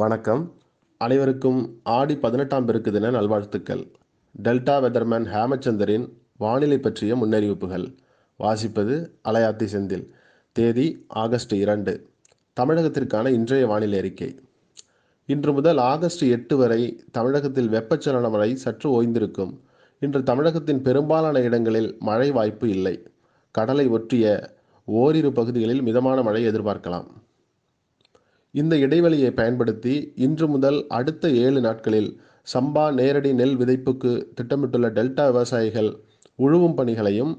வணக்கம் அனைவருக்கும் ஆடி பதினெட்டாம் பெருக்கு தின நல்வாழ்த்துக்கள் டெல்டா வெதர்மேன் ஹேமச்சந்தரின் வானிலை பற்றிய முன்னறிவிப்புகள் வாசிப்பது அலையாத்தி செந்தில் தேதி ஆகஸ்ட் இரண்டு தமிழகத்திற்கான இன்றைய வானிலை அறிக்கை இன்று முதல் ஆகஸ்ட் எட்டு வரை தமிழகத்தில் வெப்பச்சலன மழை சற்று ஓய்ந்திருக்கும் இன்று தமிழகத்தின் பெரும்பாலான இடங்களில் மழை வாய்ப்பு இல்லை கடலை ஒற்றிய ஓரிரு பகுதிகளில் மிதமான மழை எதிர்பார்க்கலாம் இந்த இடைவெளியை பயன்படுத்தி இன்று முதல் அடுத்த ஏழு நாட்களில் சம்பா நேரடி நெல் விதைப்புக்கு திட்டமிட்டுள்ள டெல்டா விவசாயிகள் உழுவும் பணிகளையும்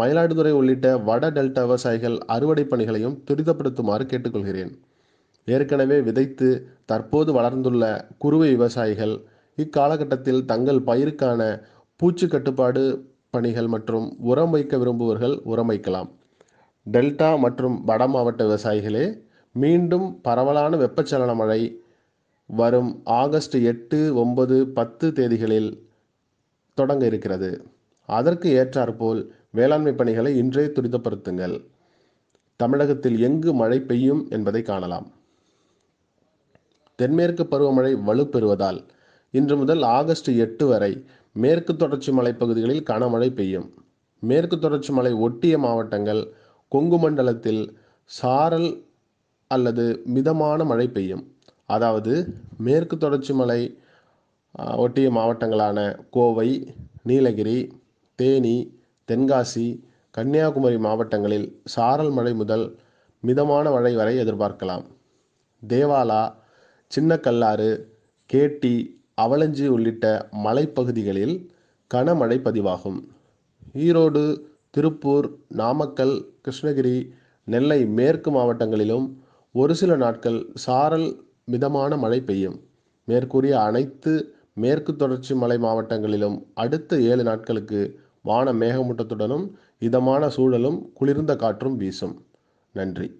மயிலாடுதுறை உள்ளிட்ட வட டெல்டா விவசாயிகள் அறுவடை பணிகளையும் துரிதப்படுத்துமாறு கேட்டுக்கொள்கிறேன் ஏற்கனவே விதைத்து தற்போது வளர்ந்துள்ள குறுவை விவசாயிகள் இக்காலகட்டத்தில் தங்கள் பயிருக்கான பூச்சி கட்டுப்பாடு பணிகள் மற்றும் உரம் வைக்க விரும்புவர்கள் உரம் வைக்கலாம் டெல்டா மற்றும் வட மாவட்ட விவசாயிகளே மீண்டும் பரவலான வெப்பச்சலன மழை வரும் ஆகஸ்ட் எட்டு ஒன்பது பத்து தேதிகளில் தொடங்க இருக்கிறது அதற்கு ஏற்றாற்போல் வேளாண்மை பணிகளை இன்றே துரிதப்படுத்துங்கள் தமிழகத்தில் எங்கு மழை பெய்யும் என்பதை காணலாம் தென்மேற்கு பருவமழை வலுப்பெறுவதால் இன்று முதல் ஆகஸ்ட் எட்டு வரை மேற்கு தொடர்ச்சி பகுதிகளில் கனமழை பெய்யும் மேற்கு தொடர்ச்சி மலை ஒட்டிய மாவட்டங்கள் கொங்கு மண்டலத்தில் சாரல் அல்லது மிதமான மழை பெய்யும் அதாவது மேற்கு தொடர்ச்சி மலை ஒட்டிய மாவட்டங்களான கோவை நீலகிரி தேனி தென்காசி கன்னியாகுமரி மாவட்டங்களில் சாரல் மழை முதல் மிதமான மழை வரை எதிர்பார்க்கலாம் தேவாலா சின்னக்கல்லாறு கேட்டி அவளஞ்சி உள்ளிட்ட மலைப்பகுதிகளில் கனமழை பதிவாகும் ஈரோடு திருப்பூர் நாமக்கல் கிருஷ்ணகிரி நெல்லை மேற்கு மாவட்டங்களிலும் ஒரு சில நாட்கள் சாரல் மிதமான மழை பெய்யும் மேற்கூறிய அனைத்து மேற்கு தொடர்ச்சி மலை மாவட்டங்களிலும் அடுத்த ஏழு நாட்களுக்கு வான மேகமூட்டத்துடனும் இதமான சூழலும் குளிர்ந்த காற்றும் வீசும் நன்றி